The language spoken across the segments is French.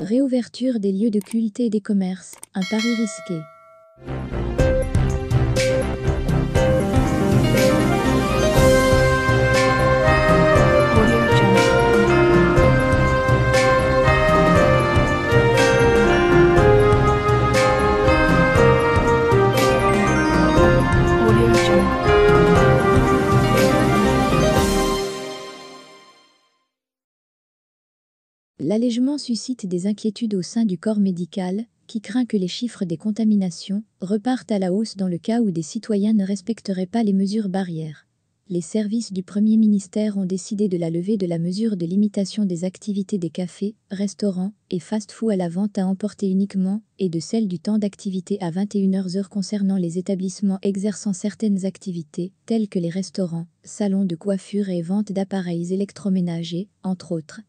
Réouverture des lieux de culte et des commerces, un pari risqué. L'allègement suscite des inquiétudes au sein du corps médical, qui craint que les chiffres des contaminations repartent à la hausse dans le cas où des citoyens ne respecteraient pas les mesures barrières. Les services du Premier ministère ont décidé de la levée de la mesure de limitation des activités des cafés, restaurants et fast-food à la vente à emporter uniquement et de celle du temps d'activité à 21h heures concernant les établissements exerçant certaines activités, telles que les restaurants, salons de coiffure et vente d'appareils électroménagers, entre autres,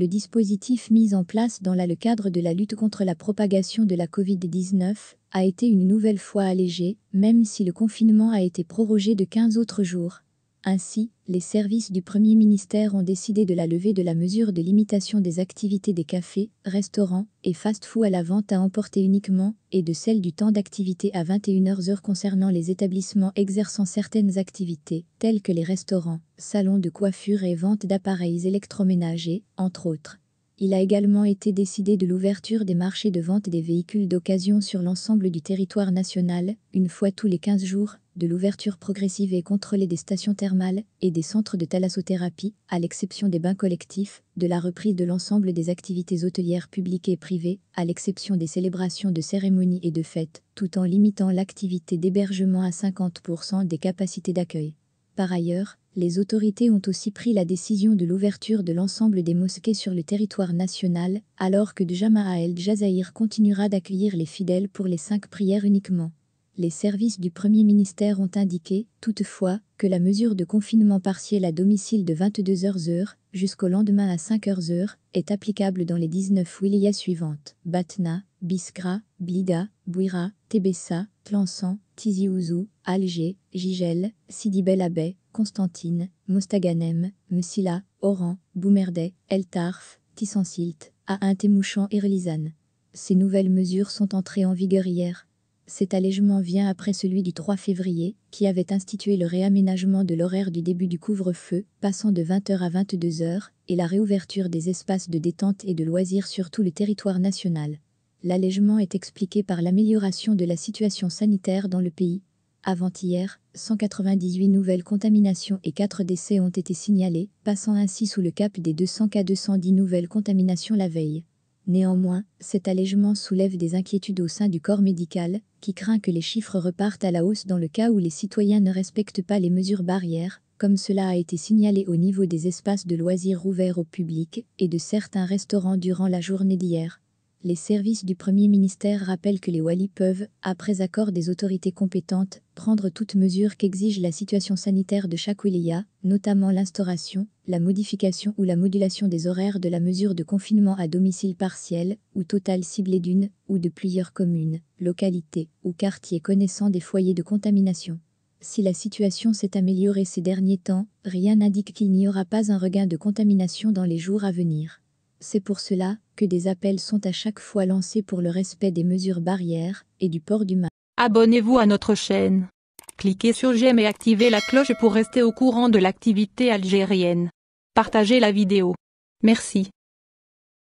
le dispositif mis en place dans le cadre de la lutte contre la propagation de la Covid-19 a été une nouvelle fois allégé, même si le confinement a été prorogé de 15 autres jours. Ainsi, les services du Premier ministère ont décidé de la levée de la mesure de limitation des activités des cafés, restaurants et fast-food à la vente à emporter uniquement et de celle du temps d'activité à 21h concernant les établissements exerçant certaines activités, telles que les restaurants, salons de coiffure et vente d'appareils électroménagers, entre autres. Il a également été décidé de l'ouverture des marchés de vente des véhicules d'occasion sur l'ensemble du territoire national, une fois tous les 15 jours, de l'ouverture progressive et contrôlée des stations thermales et des centres de thalassothérapie, à l'exception des bains collectifs, de la reprise de l'ensemble des activités hôtelières publiques et privées, à l'exception des célébrations de cérémonies et de fêtes, tout en limitant l'activité d'hébergement à 50% des capacités d'accueil. Par ailleurs, les autorités ont aussi pris la décision de l'ouverture de l'ensemble des mosquées sur le territoire national, alors que Djamaa el Jazair continuera d'accueillir les fidèles pour les cinq prières uniquement. Les services du Premier ministère ont indiqué, toutefois, que la mesure de confinement partiel à domicile de 22h heures jusqu'au lendemain à 5h heures est applicable dans les 19 wilayas suivantes Batna, Biskra, Blida, Bouira, Tébessa, Tlansan, Tizi Ouzou, Alger, Gigel, Sidi Bel Abbé, Constantine, Mostaganem, Msila, Oran, boumerdès, El Tarf, Tissansilt, témouchent et Relizane. Ces nouvelles mesures sont entrées en vigueur hier. Cet allègement vient après celui du 3 février, qui avait institué le réaménagement de l'horaire du début du couvre-feu, passant de 20h à 22h, et la réouverture des espaces de détente et de loisirs sur tout le territoire national. L'allègement est expliqué par l'amélioration de la situation sanitaire dans le pays. Avant-hier, 198 nouvelles contaminations et 4 décès ont été signalés, passant ainsi sous le cap des 200 cas 210 nouvelles contaminations la veille. Néanmoins, cet allègement soulève des inquiétudes au sein du corps médical, qui craint que les chiffres repartent à la hausse dans le cas où les citoyens ne respectent pas les mesures barrières, comme cela a été signalé au niveau des espaces de loisirs ouverts au public et de certains restaurants durant la journée d'hier. Les services du Premier ministère rappellent que les Wali peuvent, après accord des autorités compétentes, prendre toute mesure qu'exige la situation sanitaire de chaque wilaya, notamment l'instauration, la modification ou la modulation des horaires de la mesure de confinement à domicile partiel ou total ciblée d'une ou de plusieurs communes, localités ou quartiers connaissant des foyers de contamination. Si la situation s'est améliorée ces derniers temps, rien n'indique qu'il n'y aura pas un regain de contamination dans les jours à venir. C'est pour cela que des appels sont à chaque fois lancés pour le respect des mesures barrières et du port du masque. Abonnez-vous à notre chaîne. Cliquez sur j'aime et activez la cloche pour rester au courant de l'activité algérienne. Partagez la vidéo. Merci.